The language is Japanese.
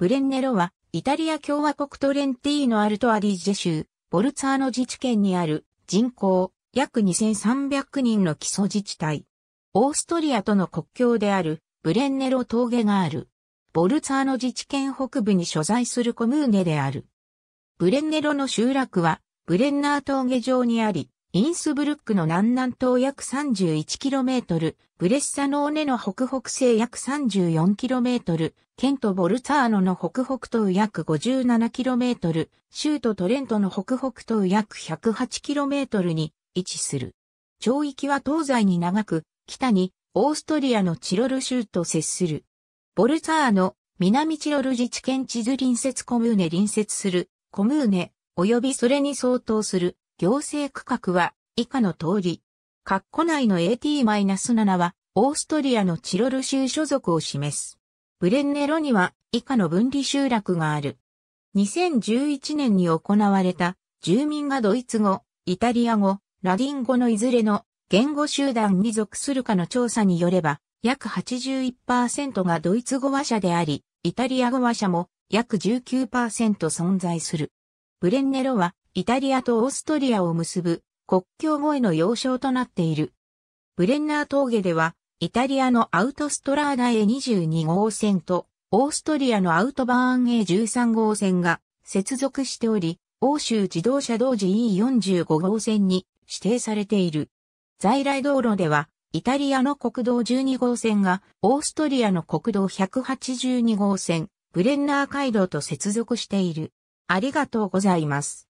ブレンネロは、イタリア共和国トレンティーノ・アルト・アディジェ州、ボルツァーノ自治県にある人口約2300人の基礎自治体。オーストリアとの国境であるブレンネロ峠がある。ボルツァーノ自治県北部に所在するコムーネである。ブレンネロの集落はブレンナー峠上にあり、インスブルックの南南東約 31km、ブレッサノーネの北北西約 34km、ケント・ボルツァーノの北北東約 57km、州都トレントの北北東約 108km に位置する。町域は東西に長く、北にオーストリアのチロル州と接する。ボルツァーノ、南チロル自治県地図隣接コムーネ隣接する、コムーネ、及びそれに相当する行政区画は以下の通り。括弧内の AT-7 は、オーストリアのチロル州所属を示す。ブレンネロには以下の分離集落がある。2011年に行われた住民がドイツ語、イタリア語、ラディン語のいずれの言語集団に属するかの調査によれば、約81%がドイツ語話者であり、イタリア語話者も約19%存在する。ブレンネロはイタリアとオーストリアを結ぶ国境越えの要衝となっている。ブレンナー峠では、イタリアのアウトストラーダ A22 号線と、オーストリアのアウトバーン A13 号線が接続しており、欧州自動車同時 E45 号線に指定されている。在来道路では、イタリアの国道12号線が、オーストリアの国道182号線、ブレンナー街道と接続している。ありがとうございます。